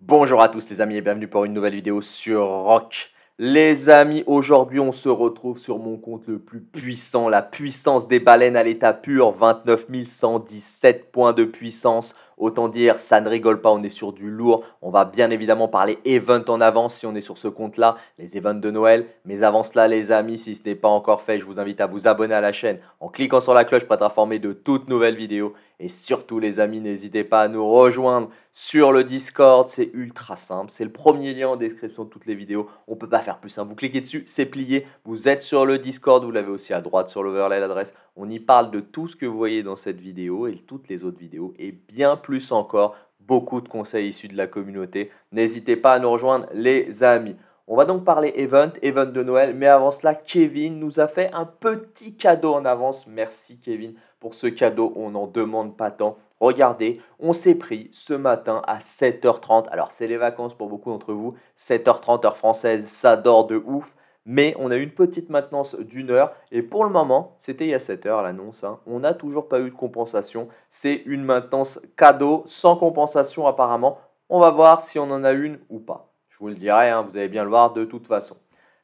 Bonjour à tous les amis et bienvenue pour une nouvelle vidéo sur Rock. Les amis, aujourd'hui on se retrouve sur mon compte le plus puissant, la puissance des baleines à l'état pur, 29 117 points de puissance, Autant dire, ça ne rigole pas, on est sur du lourd. On va bien évidemment parler event en avance si on est sur ce compte-là, les events de Noël. Mais avant cela, les amis, si ce n'est pas encore fait, je vous invite à vous abonner à la chaîne en cliquant sur la cloche pour être informé de toutes nouvelles vidéos. Et surtout, les amis, n'hésitez pas à nous rejoindre sur le Discord. C'est ultra simple. C'est le premier lien en description de toutes les vidéos. On ne peut pas faire plus simple. Vous cliquez dessus, c'est plié. Vous êtes sur le Discord. Vous l'avez aussi à droite sur l'overlay, l'adresse. On y parle de tout ce que vous voyez dans cette vidéo et toutes les autres vidéos et bien plus encore, beaucoup de conseils issus de la communauté. N'hésitez pas à nous rejoindre les amis. On va donc parler event, event de Noël, mais avant cela, Kevin nous a fait un petit cadeau en avance. Merci Kevin pour ce cadeau, on n'en demande pas tant. Regardez, on s'est pris ce matin à 7h30. Alors c'est les vacances pour beaucoup d'entre vous, 7h30 heure française, ça dort de ouf mais on a eu une petite maintenance d'une heure. Et pour le moment, c'était il y a 7 heures l'annonce, hein, on n'a toujours pas eu de compensation. C'est une maintenance cadeau, sans compensation apparemment. On va voir si on en a une ou pas. Je vous le dirai, hein, vous allez bien le voir de toute façon.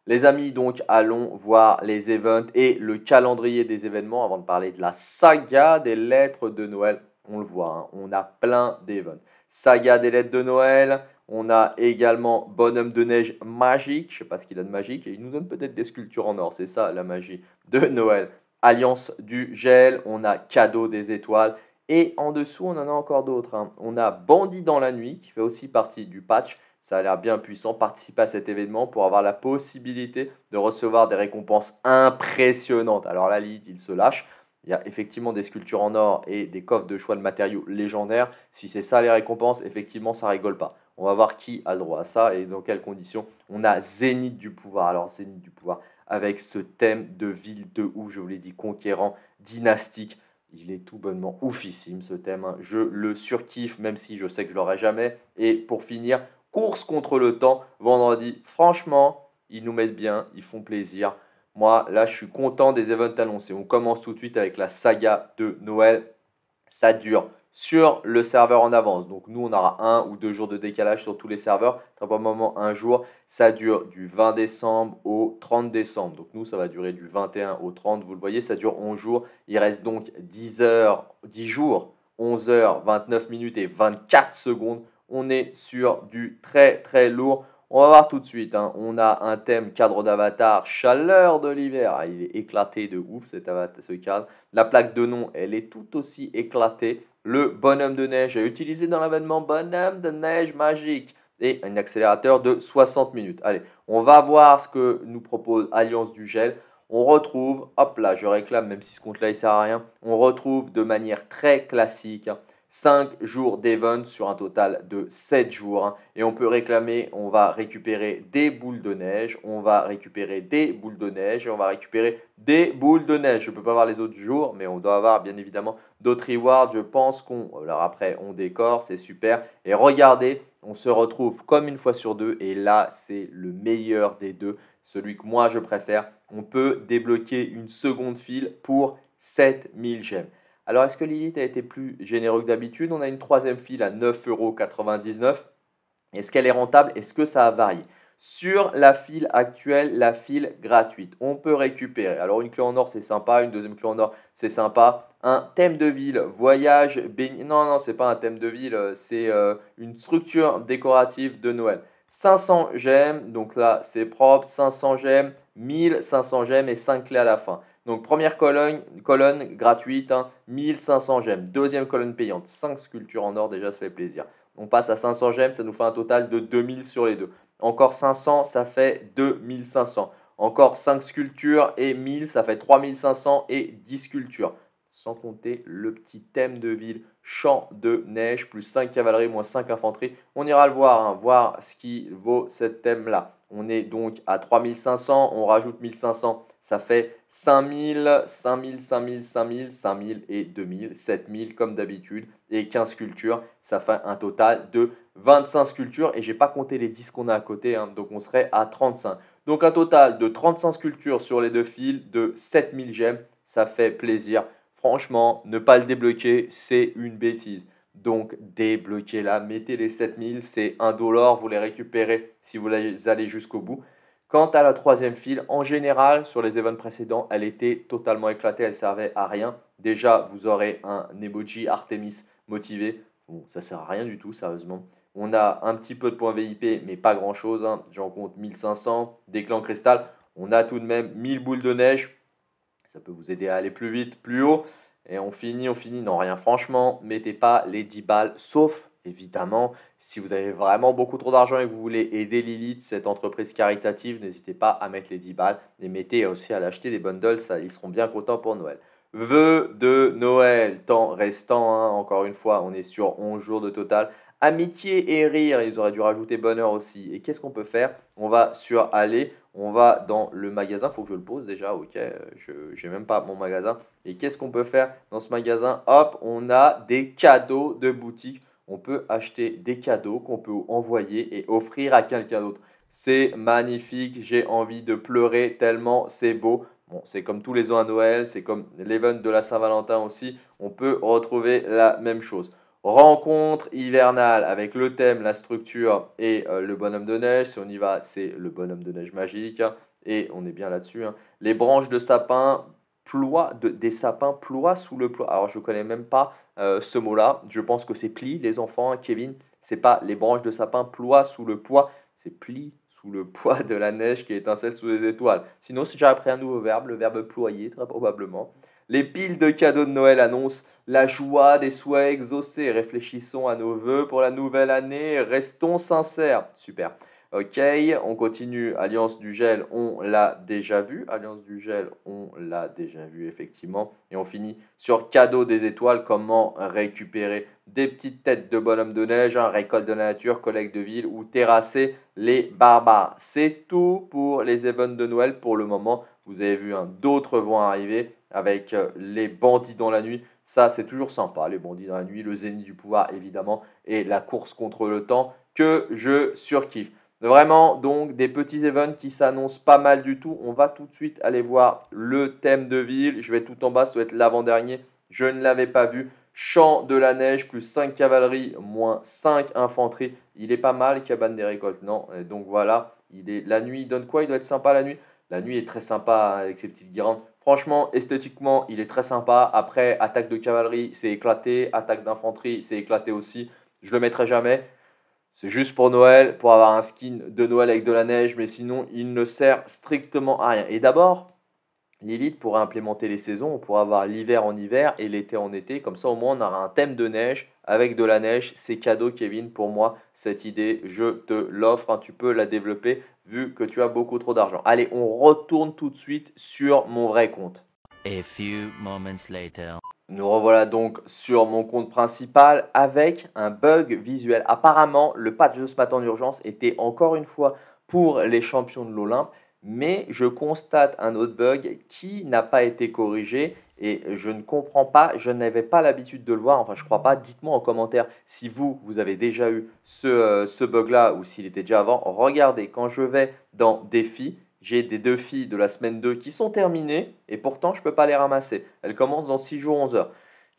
Les amis, donc allons voir les events et le calendrier des événements avant de parler de la saga des lettres de Noël. On le voit, hein, on a plein d'events. Saga des lettres de Noël, on a également Bonhomme de Neige Magique, je ne sais pas ce qu'il a de magique, et il nous donne peut-être des sculptures en or, c'est ça la magie de Noël. Alliance du gel, on a Cadeau des étoiles, et en dessous on en a encore d'autres. Hein. On a Bandit dans la nuit, qui fait aussi partie du patch, ça a l'air bien puissant, participer à cet événement pour avoir la possibilité de recevoir des récompenses impressionnantes. Alors là, il se lâche. Il y a effectivement des sculptures en or et des coffres de choix de matériaux légendaires. Si c'est ça les récompenses, effectivement, ça rigole pas. On va voir qui a droit à ça et dans quelles conditions. On a Zénith du pouvoir. Alors, Zénith du pouvoir, avec ce thème de ville de ouf, je vous l'ai dit, conquérant, dynastique. Il est tout bonnement oufissime ce thème. Hein. Je le surkiffe, même si je sais que je l'aurai jamais. Et pour finir, course contre le temps, vendredi. Franchement, ils nous mettent bien, ils font plaisir. Moi, là, je suis content des events annoncés. On commence tout de suite avec la saga de Noël. Ça dure sur le serveur en avance. Donc nous, on aura un ou deux jours de décalage sur tous les serveurs. Très moment, un jour, ça dure du 20 décembre au 30 décembre. Donc nous, ça va durer du 21 au 30. Vous le voyez, ça dure 11 jours. Il reste donc 10 heures, 10 jours, 11 heures, 29 minutes et 24 secondes. On est sur du très très lourd. On va voir tout de suite. Hein. On a un thème cadre d'avatar, chaleur de l'hiver. Ah, il est éclaté de ouf ce cadre. La plaque de nom, elle est tout aussi éclatée le bonhomme de neige à utilisé dans l'avènement bonhomme de neige magique et un accélérateur de 60 minutes. Allez, on va voir ce que nous propose Alliance du Gel. On retrouve, hop là, je réclame, même si ce compte-là, il sert à rien. On retrouve de manière très classique hein, 5 jours d'event sur un total de 7 jours. Et on peut réclamer, on va récupérer des boules de neige, on va récupérer des boules de neige et on va récupérer des boules de neige. Je ne peux pas voir les autres jours, mais on doit avoir bien évidemment d'autres rewards. Je pense qu'on... Alors après, on décore, c'est super. Et regardez, on se retrouve comme une fois sur deux. Et là, c'est le meilleur des deux, celui que moi je préfère. On peut débloquer une seconde file pour 7000 gemmes. Alors, est-ce que Lilith a été plus généreux que d'habitude On a une troisième file à 9,99€. Est-ce qu'elle est rentable Est-ce que ça a varié Sur la file actuelle, la file gratuite, on peut récupérer. Alors, une clé en or, c'est sympa. Une deuxième clé en or, c'est sympa. Un thème de ville, voyage, béni. Non, non, c'est pas un thème de ville, euh, c'est euh, une structure décorative de Noël. 500 gemmes, donc là c'est propre, 500 gemmes, 1500 gemmes et 5 clés à la fin. Donc première colonne, colonne gratuite, 1500 hein, gemmes. Deuxième colonne payante, 5 sculptures en or, déjà ça fait plaisir. On passe à 500 gemmes, ça nous fait un total de 2000 sur les deux. Encore 500, ça fait 2500. Encore 5 sculptures et 1000, ça fait 3500 et 10 sculptures sans compter le petit thème de ville, champ de neige, plus 5 cavaleries, moins 5 infanterie. On ira le voir, hein, voir ce qui vaut ce thème-là. On est donc à 3500, on rajoute 1500, ça fait 5000, 5000, 5000, 5000, 5000 et 2000, 7000 comme d'habitude, et 15 sculptures, ça fait un total de 25 sculptures, et je n'ai pas compté les 10 qu'on a à côté, hein, donc on serait à 35. Donc un total de 35 sculptures sur les deux fils de 7000 gemmes, ça fait plaisir franchement, ne pas le débloquer, c'est une bêtise. Donc débloquez-la, mettez les 7000, c'est un dollar, vous les récupérez si vous allez jusqu'au bout. Quant à la troisième file, en général, sur les events précédents, elle était totalement éclatée, elle servait à rien. Déjà, vous aurez un emoji Artemis motivé. Bon, ça sert à rien du tout, sérieusement. On a un petit peu de points VIP, mais pas grand chose. Hein. J'en compte 1500. Des clans cristal, on a tout de même 1000 boules de neige. Ça peut vous aider à aller plus vite, plus haut. Et on finit, on finit. Non, rien, franchement, mettez pas les 10 balles, sauf évidemment, si vous avez vraiment beaucoup trop d'argent et que vous voulez aider Lilith, cette entreprise caritative, n'hésitez pas à mettre les 10 balles et mettez aussi à l'acheter des bundles, ça, ils seront bien contents pour Noël. Vœux de Noël, temps restant, hein, encore une fois, on est sur 11 jours de total. Amitié et rire, ils auraient dû rajouter bonheur aussi. Et qu'est-ce qu'on peut faire On va sur aller on va dans le magasin, faut que je le pose déjà, ok, je n'ai même pas mon magasin. Et qu'est-ce qu'on peut faire dans ce magasin Hop, on a des cadeaux de boutique. On peut acheter des cadeaux qu'on peut envoyer et offrir à quelqu'un d'autre. C'est magnifique, j'ai envie de pleurer tellement c'est beau. Bon, c'est comme tous les ans à Noël, c'est comme l'event de la Saint-Valentin aussi. On peut retrouver la même chose. Rencontre hivernale avec le thème, la structure et euh, le bonhomme de neige. Si on y va, c'est le bonhomme de neige magique. et on est bien là-dessus. Hein. Les branches de sapin, ploient, des sapins ploient sous le poids. Alors je ne connais même pas euh, ce mot-là. Je pense que c'est pli, les enfants. Kevin. Kevin, c'est pas les branches de sapin ploient sous le poids, c'est pli sous le poids de la neige qui étincelle sous les étoiles. Sinon, si j'avais appris un nouveau verbe, le verbe ployer, très probablement. Les piles de cadeaux de Noël annoncent la joie des souhaits exaucés. Réfléchissons à nos voeux pour la nouvelle année. Restons sincères. Super. Ok, on continue. Alliance du gel, on l'a déjà vu. Alliance du gel, on l'a déjà vu, effectivement. Et on finit sur cadeau des étoiles. Comment récupérer des petites têtes de bonhomme de neige, hein, récolte de la nature, collecte de ville ou terrasser les barbares. C'est tout pour les événements de Noël pour le moment. Vous avez vu, un hein, d'autres vont arriver avec euh, les bandits dans la nuit. Ça, c'est toujours sympa, les bandits dans la nuit, le zénith du pouvoir, évidemment, et la course contre le temps que je surkiffe. Vraiment, donc, des petits events qui s'annoncent pas mal du tout. On va tout de suite aller voir le thème de ville. Je vais tout en bas, ça doit être l'avant-dernier. Je ne l'avais pas vu. Champ de la neige, plus 5 cavalerie, moins 5 infanterie. Il est pas mal, cabane des récoltes, non Donc voilà, il est la nuit, il donne quoi Il doit être sympa la nuit. La nuit est très sympa avec ses petites guirlandes. Franchement, esthétiquement, il est très sympa. Après, attaque de cavalerie, c'est éclaté. Attaque d'infanterie, c'est éclaté aussi. Je le mettrai jamais. C'est juste pour Noël, pour avoir un skin de Noël avec de la neige, mais sinon, il ne sert strictement à rien. Et d'abord, Lilith pourrait implémenter les saisons. On pourrait avoir l'hiver en hiver et l'été en été. Comme ça, au moins, on aura un thème de neige avec de la neige. C'est cadeau, Kevin. Pour moi, cette idée, je te l'offre. Hein, tu peux la développer vu que tu as beaucoup trop d'argent. Allez, on retourne tout de suite sur mon vrai compte. few moments later. Nous revoilà donc sur mon compte principal avec un bug visuel. Apparemment, le patch de ce matin d'urgence était encore une fois pour les champions de l'Olympe, mais je constate un autre bug qui n'a pas été corrigé et je ne comprends pas, je n'avais pas l'habitude de le voir, enfin je crois pas, dites-moi en commentaire si vous, vous avez déjà eu ce, euh, bug-là ou s'il était déjà avant. Regardez, quand je vais dans défis, j'ai des deux de la semaine 2 qui sont terminés et pourtant je ne peux pas les ramasser. Elles commencent dans 6 jours 11 heures.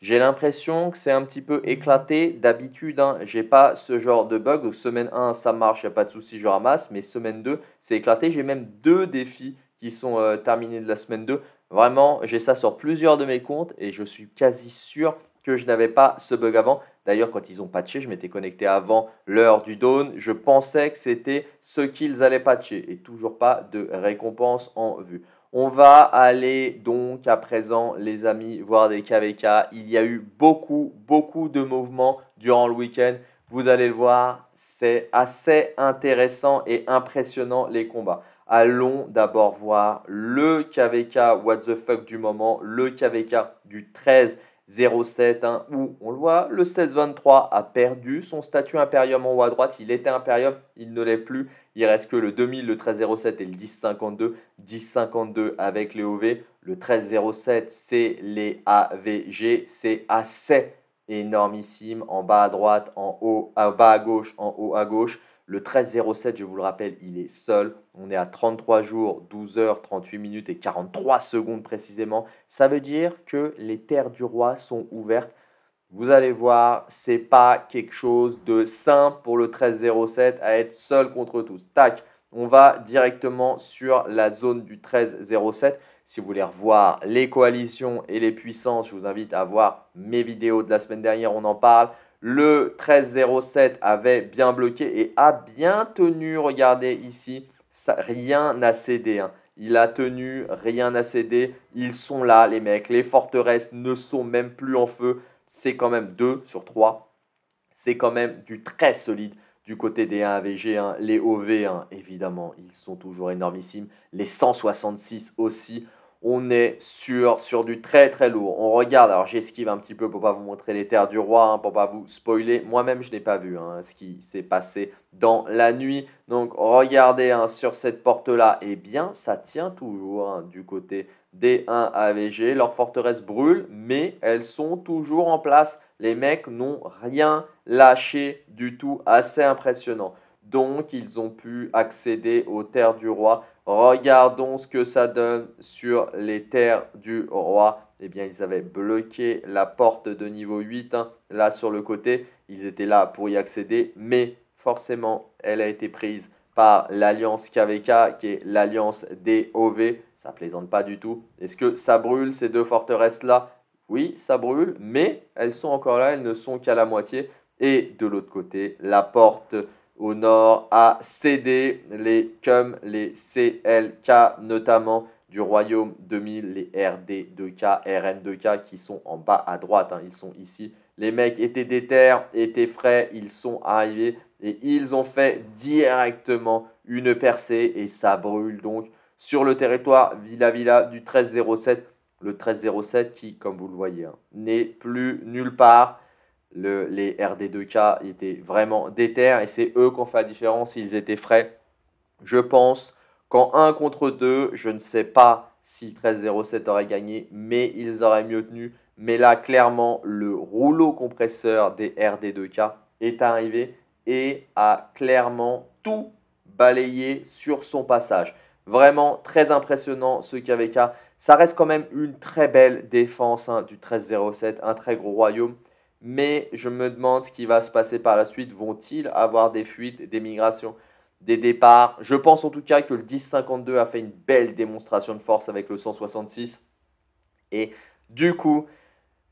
J'ai l'impression que c'est un petit peu éclaté. D'habitude, je hein. j'ai pas ce genre de bug. Donc, semaine 1, ça marche, il n'y a pas de souci, je ramasse. Mais semaine 2, c'est éclaté. J'ai même deux défis qui sont euh, terminés de la semaine 2. Vraiment, j'ai ça sur plusieurs de mes comptes et je suis quasi sûr que je n'avais pas ce bug avant. D'ailleurs, quand ils ont patché, je m'étais connecté avant l'heure du dawn. Je pensais que c'était ce qu'ils allaient patcher et toujours pas de récompense en vue. On va aller donc à présent, les amis, voir des KVK. Il y a eu beaucoup, beaucoup de mouvements durant le week-end. Vous allez le voir, c'est assez intéressant et impressionnant les combats. Allons d'abord voir le KVK What the fuck du moment, le KVK du 13 07 hein, où on le voit, le 1623 a perdu son statut impérium en haut à droite. Il était impérium, il ne l'est plus. Il reste que le 2000, le 1307 et le 1052. 1052 avec les OV. Le 1307, c'est les AVG, c'est assez énormissime en bas à droite, en haut, à bas à gauche, en haut à gauche. Le 13,07, je vous le rappelle, il est seul. On est à 33 jours, 12 heures, 38 minutes et 43 secondes précisément. Ça veut dire que les terres du roi sont ouvertes. Vous allez voir, c'est pas quelque chose de simple pour le 13,07 à être seul contre tous. Tac, on va directement sur la zone du 13,07. Si vous voulez revoir les coalitions et les puissances, je vous invite à voir mes vidéos de la semaine dernière, on en parle. Le 1307 avait bien bloqué et a bien tenu. Regardez ici, rien n'a cédé. Hein. Il a tenu, rien n'a cédé. Ils sont là, les mecs. Les forteresses ne sont même plus en feu. C'est quand même 2 sur 3. C'est quand même du très solide du côté des 1AVG. Hein. Les OV, hein, évidemment, ils sont toujours énormissimes. Les 166 aussi on est sur, sur du très très lourd. On regarde, alors j'esquive un petit peu pour pas vous montrer les terres du roi, pour hein, pour pas vous spoiler. Moi-même, je n'ai pas vu hein, ce qui s'est passé dans la nuit. Donc regardez hein, sur cette porte-là, eh bien ça tient toujours du côté des 1 AVG. leur forteresse brûle mais elles sont toujours en place. Les mecs n'ont rien lâché du tout, assez impressionnant. Donc ils ont pu accéder aux terres du roi. Regardons ce que ça donne sur les terres du roi. Eh bien, ils avaient bloqué la porte de niveau 8, hein, là sur le côté. Ils étaient là pour y accéder, mais forcément, elle a été prise par l'alliance KVK, qui est l'alliance DOV. Ça plaisante pas du tout. Est-ce que ça brûle ces deux forteresses-là Oui, ça brûle, mais elles sont encore là, elles ne sont qu'à la moitié. Et de l'autre côté, la porte au nord a cédé les CUM, les CLK notamment du Royaume 2000, les RD2K, RN2K qui sont en bas à droite, hein. ils sont ici. Les mecs étaient des terres étaient frais, ils sont arrivés et ils ont fait directement une percée et ça brûle donc sur le territoire Villa Villa du 1307. Le 1307 qui, comme vous le voyez, hein, n'est plus nulle part les RD2K étaient vraiment déter et c'est eux qui ont fait la différence. Ils étaient frais. Je pense qu'en 1 contre 2, je ne sais pas si 13-07 aurait gagné, mais ils auraient mieux tenu. Mais là, clairement, le rouleau compresseur des RD2K est arrivé et a clairement tout balayé sur son passage. Vraiment très impressionnant ce KVK. Ça reste quand même une très belle défense hein, du 13-07, un très gros royaume mais je me demande ce qui va se passer par la suite. Vont-ils avoir des fuites, des migrations, des départs Je pense en tout cas que le 1052 a fait une belle démonstration de force avec le 166. Et du coup,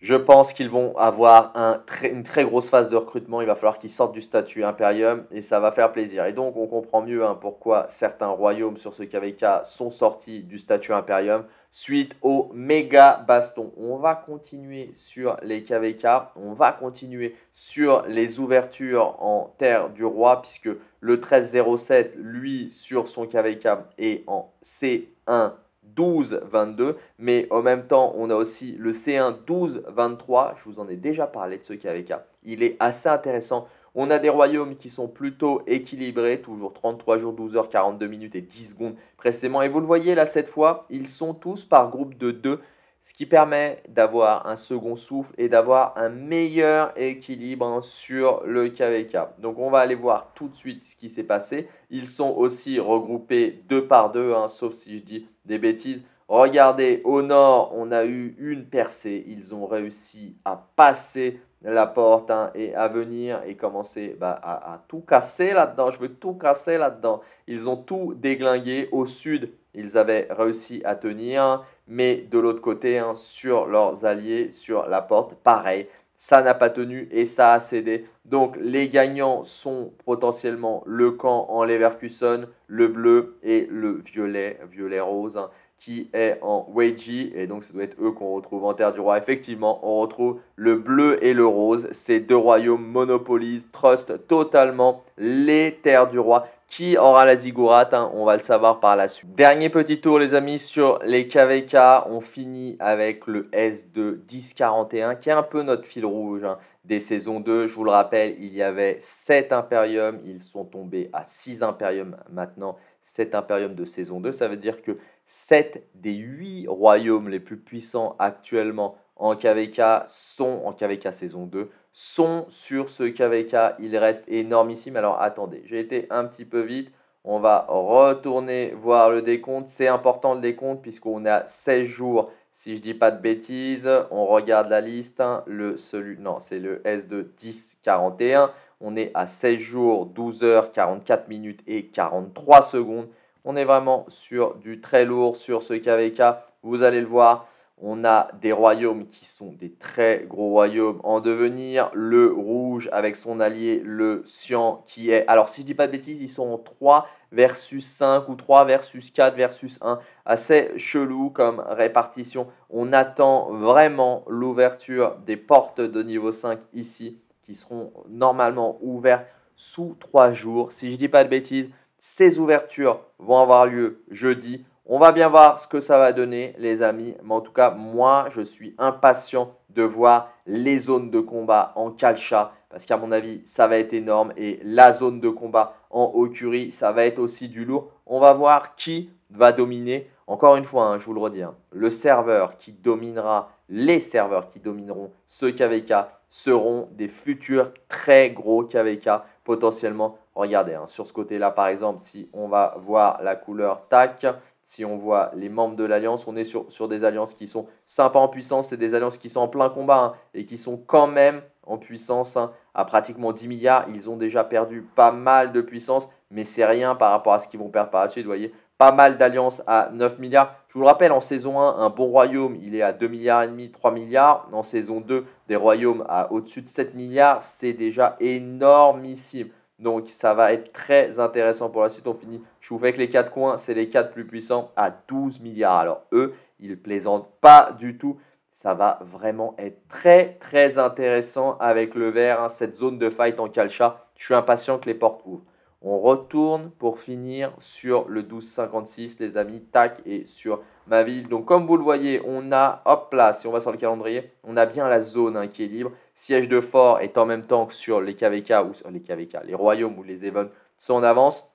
je pense qu'ils vont avoir une très grosse phase de recrutement. Il va falloir qu'ils sortent du statut Imperium et ça va faire plaisir. Et donc, on comprend mieux hein, pourquoi certains royaumes sur ce KVK sont sortis du statut Imperium suite au méga baston. On va continuer sur les KVK. On va continuer sur les ouvertures en terre du roi puisque le 1307, lui, sur son KVK est en C1 12-22, mais en même temps, on a aussi le C1 12-23, je vous en ai déjà parlé de ce KVK. Il est assez intéressant. On a des royaumes qui sont plutôt équilibrés, toujours 33 jours, 12 heures, 42 minutes et 10 secondes précisément. Et vous le voyez là, cette fois, ils sont tous par groupe de 2, ce qui permet d'avoir un second souffle et d'avoir un meilleur équilibre sur le KVK. Donc on va aller voir tout de suite ce qui s'est passé. Ils sont aussi regroupés deux par deux, hein, sauf si je dis des bêtises. Regardez, au nord, on a eu une percée. Ils ont réussi à passer la porte hein, et à venir et commencer bah, à, tout casser là-dedans. Je veux tout casser là-dedans. Ils ont tout déglingué. Au sud, ils avaient réussi à tenir, mais de l'autre côté, hein, sur leurs alliés, sur la porte, pareil ça n'a pas tenu et ça a cédé. Donc les gagnants sont potentiellement le camp en Leverkusen, le bleu et le violet, violet rose, hein qui est en Weiji. Et donc, ça doit être eux qu'on retrouve en Terre du Roi. Effectivement, on retrouve le bleu et le rose. Ces deux royaumes monopolisent, trust totalement les Terres du Roi. Qui aura la ziggurat hein, On va le savoir par la suite. Dernier petit tour, les amis, sur les KVK. On finit avec le S2 1041, qui est un peu notre fil rouge. Hein, des saisons 2. Je vous le rappelle, il y avait 7 impériums. Ils sont tombés à 6 impériums maintenant. 7 impériums de saison 2. Ça veut dire que 7 des 8 royaumes les plus puissants actuellement en KVK sont en KVK saison 2 sont sur ce KVK. Il reste énormissime. Alors attendez, j'ai été un petit peu vite. On va retourner voir le décompte. C'est important le décompte puisqu'on a 16 jours. Si je dis pas de bêtises, on regarde la liste. Hein, le non, c'est le S2 1041. On est à 16 jours, 12 h 44 minutes et 43 secondes on est vraiment sur du très lourd sur ce KVK. Vous allez le voir. On a des royaumes qui sont des très gros royaumes en devenir. Le rouge avec son allié, le cyan, qui est... Alors, si je dis pas de bêtises, ils sont en 3 versus 5 ou 3 versus 4 versus 1. Assez chelou comme répartition. On attend vraiment l'ouverture des portes de niveau 5 ici, qui seront normalement ouvertes sous 3 jours. Si je dis pas de bêtises, ces ouvertures vont avoir lieu jeudi. On va bien voir ce que ça va donner, les amis. Mais en tout cas, moi, je suis impatient de voir les zones de combat en calcha. Parce qu'à mon avis, ça va être énorme. Et la zone de combat en Okuri, ça va être aussi du lourd. On va voir qui va dominer. Encore une fois, hein, je vous le redis, hein, le serveur qui dominera, les serveurs qui domineront ce KVK seront des futurs très gros KVK potentiellement Regardez, hein, sur ce côté-là, par exemple, si on va voir la couleur TAC, si on voit les membres de l'alliance, on est sur, des alliances qui sont sympas en puissance, c'est des alliances qui sont en plein combat hein, et qui sont quand même en puissance hein, à pratiquement 10 milliards. Ils ont déjà perdu pas mal de puissance, mais c'est rien par rapport à ce qu'ils vont perdre par la suite, vous voyez. Pas mal d'alliances à 9 milliards. Je vous le rappelle, en saison 1, un bon royaume, il est à 2 milliards et demi, 3 milliards. En saison 2, des royaumes à au-dessus de 7 milliards, c'est déjà énormissime. Donc ça va être très intéressant pour la suite. On finit, je vous fais que les 4 coins, c'est les 4 plus puissants à 12 milliards. Alors eux, ils plaisantent pas du tout. Ça va vraiment être très très intéressant avec le vert, hein, cette zone de fight en calcha. Je suis impatient que les portes ouvrent. On retourne pour finir sur le 12,56 les amis, tac, et sur ma ville. Donc comme vous le voyez, on a, hop là, si on va sur le calendrier, on a bien la zone hein, qui est libre siège de fort est en même temps que sur les KVK ou les les royaumes ou les events sont en avance,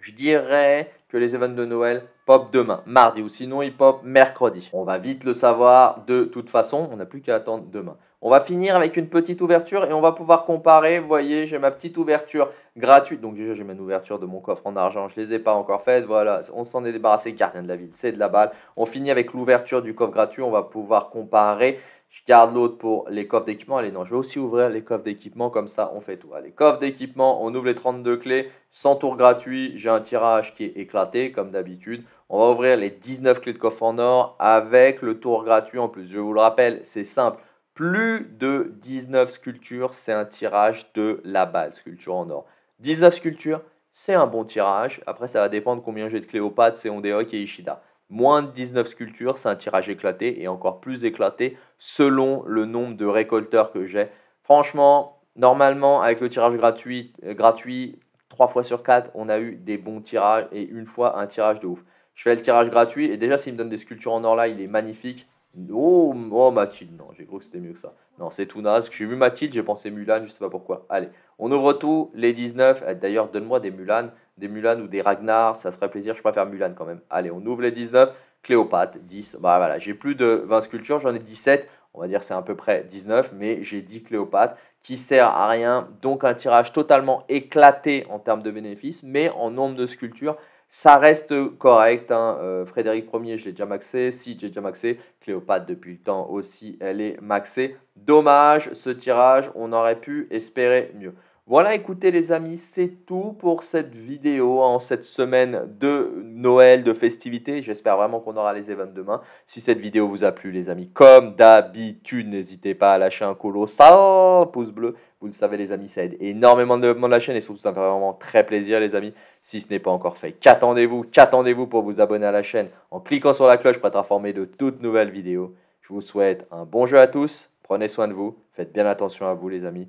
je dirais que les events de Noël pop demain, mardi, ou sinon ils pop mercredi. On va vite le savoir de toute façon, on n'a plus qu'à attendre demain. On va finir avec une petite ouverture et on va pouvoir comparer. Vous voyez, j'ai ma petite ouverture gratuite. Donc déjà, j'ai ma ouverture de mon coffre en argent. Je ne les ai pas encore faites. Voilà, on s'en est débarrassé. Gardien de la ville, c'est de la balle. On finit avec l'ouverture du coffre gratuit. On va pouvoir comparer je garde l'autre pour les coffres d'équipement. Allez, non, je vais aussi ouvrir les coffres d'équipement. Comme ça, on fait tout. Allez, coffres d'équipement, on ouvre les 32 clés. 100 tours gratuits. J'ai un tirage qui est éclaté, comme d'habitude. On va ouvrir les 19 clés de coffre en or avec le tour gratuit en plus. Je vous le rappelle, c'est simple. Plus de 19 sculptures, c'est un tirage de la balle, sculpture en or. 19 sculptures, c'est un bon tirage. Après, ça va dépendre combien j'ai de Cléopâtre, qui et Ishida. Moins de 19 sculptures, c'est un tirage éclaté et encore plus éclaté selon le nombre de récolteurs que j'ai. Franchement, normalement, avec le tirage gratuit, euh, gratuit 3 fois sur 4, on a eu des bons tirages et une fois un tirage de ouf. Je fais le tirage gratuit et déjà, s'il me donne des sculptures en or là, il est magnifique. Oh, oh Mathilde, non, j'ai cru que c'était mieux que ça. Non, c'est tout naze. J'ai vu Mathilde, j'ai pensé Mulan, je sais pas pourquoi. Allez, on ouvre tout, les 19. Eh, d'ailleurs, donne-moi des Mulan des Mulan ou des Ragnar, ça serait plaisir, je préfère Mulan quand même. Allez, on ouvre les 19, Cléopâtre, 10, bah voilà, j'ai plus de 20 sculptures, j'en ai 17, on va dire c'est à peu près 19, mais j'ai 10 Cléopâtre qui sert à rien, donc un tirage totalement éclaté en termes de bénéfices, mais en nombre de sculptures, ça reste correct. Hein. Euh, Frédéric Ier, je l'ai déjà maxé. Si, j'ai déjà maxé. Cléopâtre, depuis le temps aussi, elle est maxée. Dommage, ce tirage, on aurait pu espérer mieux. Voilà, écoutez les amis, c'est tout pour cette vidéo en cette semaine de Noël, de festivités. J'espère vraiment qu'on aura les événements demain. Si cette vidéo vous a plu les amis, comme d'habitude, n'hésitez pas à lâcher un colossal oh, pouce bleu. Vous le savez les amis, ça aide énormément le développement de la chaîne et surtout ça me fait vraiment très plaisir les amis. Si ce n'est pas encore fait, qu'attendez-vous Qu'attendez-vous pour vous abonner à la chaîne en cliquant sur la cloche pour être informé de toutes nouvelles vidéos. Je vous souhaite un bon jeu à tous, prenez soin de vous, faites bien attention à vous les amis.